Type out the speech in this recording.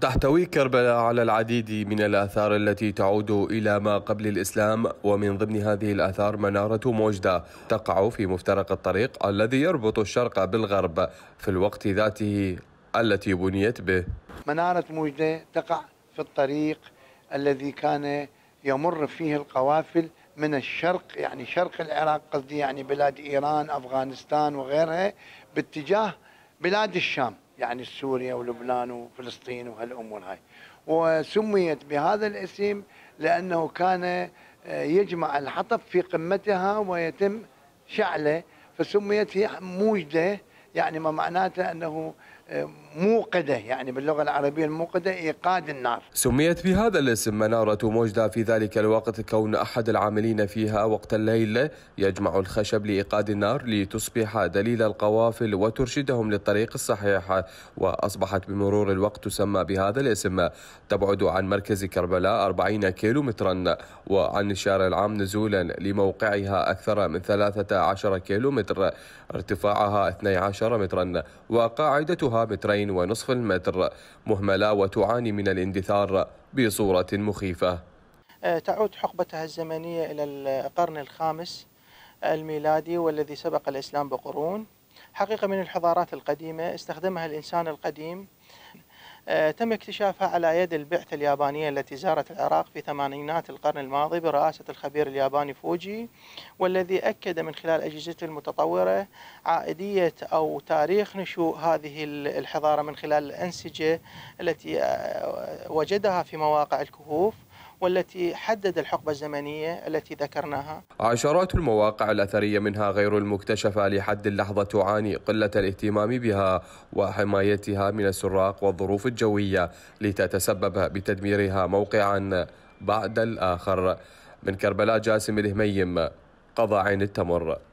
تحتوي كربلاء على العديد من الآثار التي تعود إلى ما قبل الإسلام ومن ضمن هذه الآثار منارة موجدة تقع في مفترق الطريق الذي يربط الشرق بالغرب في الوقت ذاته التي بنيت به منارة موجدة تقع في الطريق الذي كان يمر فيه القوافل من الشرق يعني شرق العراق قصدي يعني بلاد إيران أفغانستان وغيرها باتجاه بلاد الشام يعني سوريا ولبنان وفلسطين وهالامور هاي وسميت بهذا الاسم لانه كان آه، يجمع الحطب في قمتها ويتم شعله فسميت هي موجده يعني ما معناته أنه آه، موقدة يعني باللغة العربية الموقدة إيقاد النار سميت بهذا الاسم منارة موجدة في ذلك الوقت كون أحد العاملين فيها وقت الليل يجمع الخشب لإيقاد النار لتصبح دليل القوافل وترشدهم للطريق الصحيح وأصبحت بمرور الوقت تسمى بهذا الاسم تبعد عن مركز كربلاء 40 كيلو مترا وعن الشارع العام نزولا لموقعها أكثر من 13 كيلو متر ارتفاعها 12 عشر مترا وقاعدتها مترين ونصف المتر مهملة وتعاني من الاندثار بصورة مخيفة آه، تعود حقبتها الزمنية إلى القرن الخامس الميلادي والذي سبق الإسلام بقرون حقيقة من الحضارات القديمة استخدمها الإنسان القديم آه، تم اكتشافها على يد البعثة اليابانية التي زارت العراق في ثمانينات القرن الماضي برئاسة الخبير الياباني فوجي والذي أكد من خلال أجهزته المتطورة عائدية أو تاريخ نشوء هذه الحضارة من خلال الأنسجة التي آه، وجدها في مواقع الكهوف والتي حدد الحقبة الزمنية التي ذكرناها عشرات المواقع الأثرية منها غير المكتشفة لحد اللحظة تعاني قلة الاهتمام بها وحمايتها من السراق والظروف الجوية لتتسبب بتدميرها موقعا بعد الآخر من كربلاء جاسم الهميم قضاء عين التمر